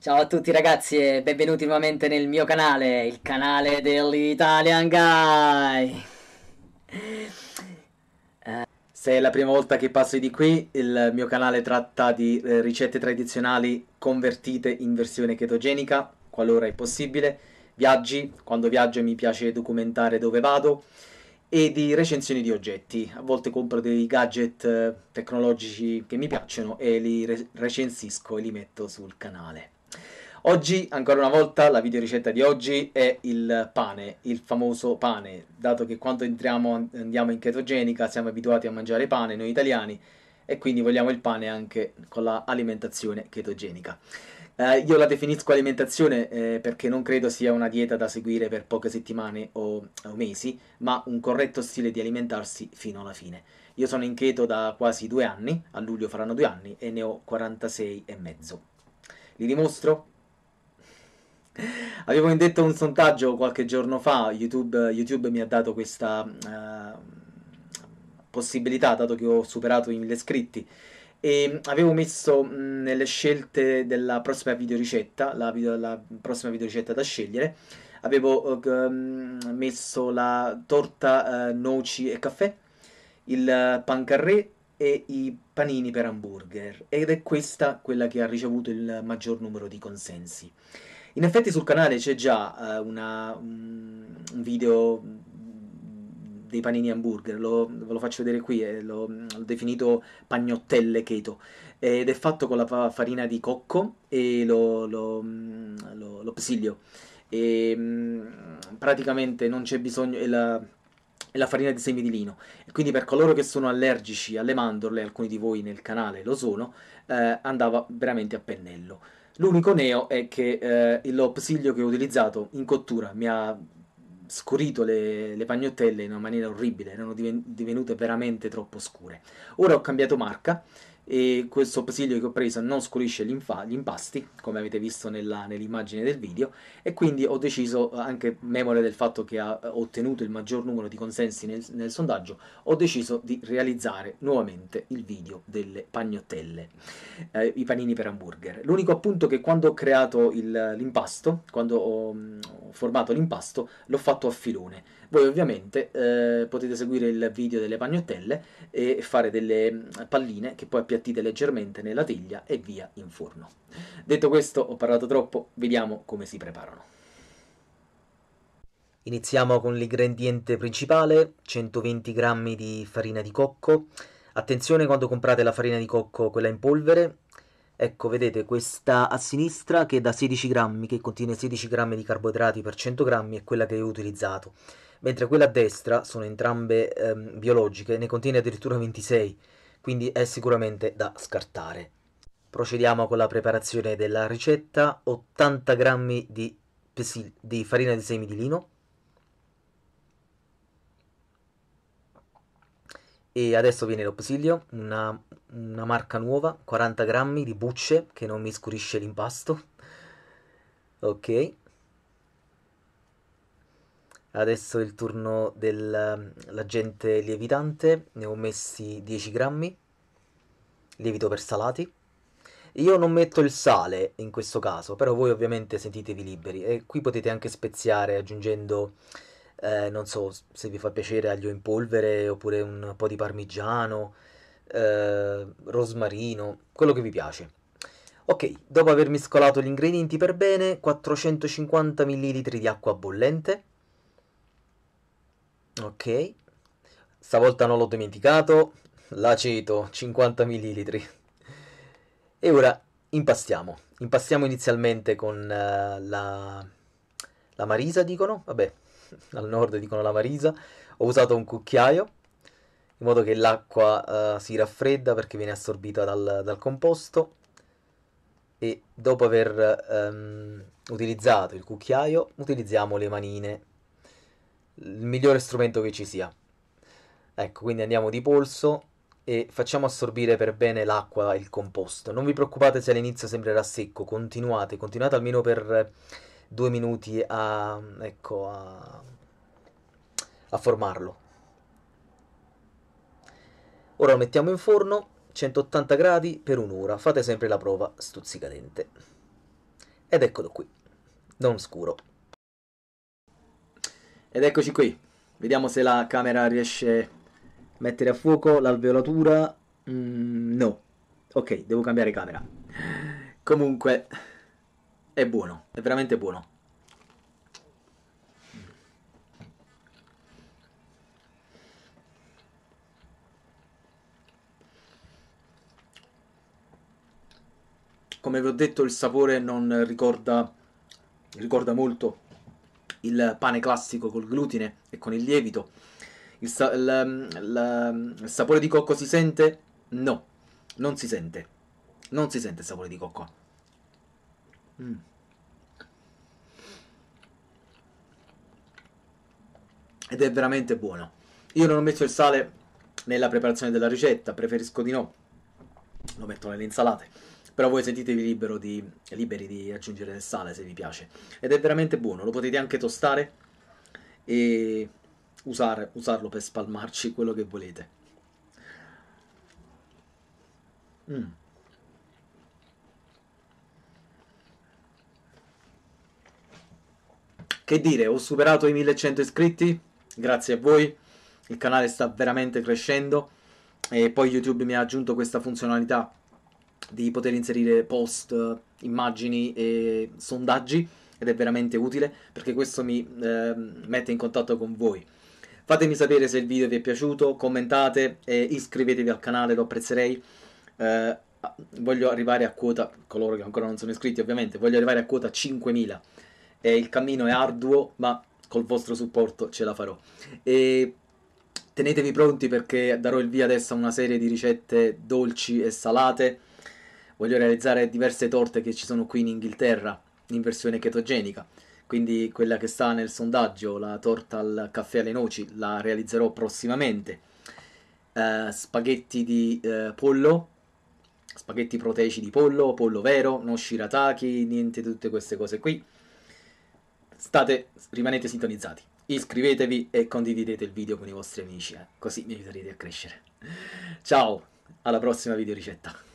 Ciao a tutti ragazzi e benvenuti nuovamente nel mio canale, il canale dell'Italian Guy. Eh, se è la prima volta che passi di qui, il mio canale tratta di eh, ricette tradizionali convertite in versione chetogenica, qualora è possibile, viaggi, quando viaggio mi piace documentare dove vado, e di recensioni di oggetti. A volte compro dei gadget eh, tecnologici che mi piacciono e li recensisco e li metto sul canale. Oggi, ancora una volta, la videoricetta di oggi è il pane, il famoso pane, dato che quando entriamo, andiamo in chetogenica siamo abituati a mangiare pane, noi italiani, e quindi vogliamo il pane anche con l'alimentazione chetogenica. Eh, io la definisco alimentazione eh, perché non credo sia una dieta da seguire per poche settimane o, o mesi, ma un corretto stile di alimentarsi fino alla fine. Io sono in cheto da quasi due anni, a luglio faranno due anni e ne ho 46 e mezzo. Li dimostro? Avevo indetto un sondaggio qualche giorno fa, YouTube, YouTube mi ha dato questa uh, possibilità, dato che ho superato i 1000 iscritti, e avevo messo mh, nelle scelte della prossima videoricetta, la, video, la prossima videoricetta da scegliere, avevo uh, messo la torta uh, noci e caffè, il pan carré e i panini per hamburger ed è questa quella che ha ricevuto il maggior numero di consensi. In effetti sul canale c'è già eh, una, mm, un video mm, dei panini hamburger, lo, ve lo faccio vedere qui, eh, l'ho, mm, definito pagnottelle keto, ed è fatto con la farina di cocco e lo, lo, lo, lo psilio. E, praticamente non c'è bisogno... La, la farina di semi di lino. E quindi per coloro che sono allergici alle mandorle, alcuni di voi nel canale lo sono, eh, andava veramente a pennello. L'unico neo è che eh, lo psiglio che ho utilizzato in cottura mi ha scurito le, le pagnottelle in una maniera orribile, erano divenute veramente troppo scure. Ora ho cambiato marca e questo ausilio che ho preso non scurisce gli, infa- gli impasti come avete visto nella, nell'immagine del video e quindi ho deciso anche memoria del fatto che ha eh, ottenuto il maggior numero di consensi nel, nel sondaggio ho deciso di realizzare nuovamente il video delle pagnottelle eh, i panini per hamburger l'unico appunto che quando ho creato il, l'impasto quando ho, ho mm, formato l'impasto l'ho fatto a filone voi ovviamente eh, potete seguire il video delle pagnottelle e fare delle mm, palline che poi appiattiscono appiattite leggermente nella teglia e via in forno. Detto questo, ho parlato troppo, vediamo come si preparano. Iniziamo con l'ingrediente principale, 120 g di farina di cocco. Attenzione quando comprate la farina di cocco, quella in polvere. Ecco, vedete questa a sinistra che è da 16 grammi, che contiene 16 grammi di carboidrati per 100 grammi, è quella che ho utilizzato. Mentre quella a destra, sono entrambe ehm, biologiche, ne contiene addirittura 26 quindi è sicuramente da scartare. Procediamo con la preparazione della ricetta, 80 g di, di farina di semi di lino, E adesso viene lo psilio, una, una, marca nuova, 40 g di bucce che non mi scurisce l'impasto. Ok. Adesso è il turno dell'agente ehm, lievitante, ne ho messi 10 grammi, lievito per salati. Io non metto il sale in questo caso, però voi ovviamente sentitevi liberi e qui potete anche speziare aggiungendo, eh, non so, se vi fa piacere aglio in polvere oppure un po' di parmigiano, eh, rosmarino, quello che vi piace. Ok, dopo aver mescolato gli ingredienti per bene, 450 ml di acqua bollente, Ok, stavolta non l'ho dimenticato, l'aceto 50 ml. E ora impastiamo. Impastiamo inizialmente con uh, la, la marisa, dicono, vabbè, al nord dicono la marisa. Ho usato un cucchiaio in modo che l'acqua uh, si raffredda perché viene assorbita dal, dal composto e dopo aver um, utilizzato il cucchiaio utilizziamo le manine il migliore strumento che ci sia. Ecco, quindi andiamo di polso e facciamo assorbire per bene l'acqua il composto. Non vi preoccupate se all'inizio sembrerà secco, continuate, continuate almeno per eh, due minuti a, ecco, a, a formarlo. Ora lo mettiamo in forno, 180 gradi per un'ora, fate sempre la prova stuzzicadente. Ed eccolo qui, non scuro. Ed eccoci qui. Vediamo se la camera riesce a mettere a fuoco l'alveolatura. Mm, no. Ok, devo cambiare camera. Comunque, è buono. È veramente buono. Come vi ho detto, il sapore non ricorda... Ricorda molto il pane classico col glutine e con il lievito. Il, sa- il, ehm, il, ehm, il sapore di cocco si sente? No, non si sente. Non si sente il sapore di cocco. Mm. Ed è veramente buono. Io non ho messo il sale nella preparazione della ricetta, preferisco di no. Lo metto nelle insalate però voi sentitevi di, liberi di aggiungere del sale se vi piace. Ed è veramente buono, lo potete anche tostare e usare, usarlo per spalmarci quello che volete. Mm. Che dire, ho superato i 1100 iscritti, grazie a voi, il canale sta veramente crescendo e poi YouTube mi ha aggiunto questa funzionalità di poter inserire post, immagini e sondaggi ed è veramente utile perché questo mi eh, mette in contatto con voi. Fatemi sapere se il video vi è piaciuto, commentate e iscrivetevi al canale, lo apprezzerei. Eh, voglio arrivare a quota, coloro che ancora non sono iscritti ovviamente, voglio arrivare a quota 5.000. Eh, il cammino è arduo, ma col vostro supporto ce la farò. E tenetevi pronti perché darò il via adesso a una serie di ricette dolci e salate voglio realizzare diverse torte che ci sono qui in Inghilterra in versione chetogenica. Quindi quella che sta nel sondaggio, la torta al caffè alle noci, la realizzerò prossimamente. Eh, spaghetti di eh, pollo, spaghetti proteici di pollo, pollo vero, non shirataki, niente di tutte queste cose qui. State, rimanete sintonizzati iscrivetevi e condividete il video con i vostri amici, eh? così mi aiuterete a crescere. Ciao, alla prossima video ricetta.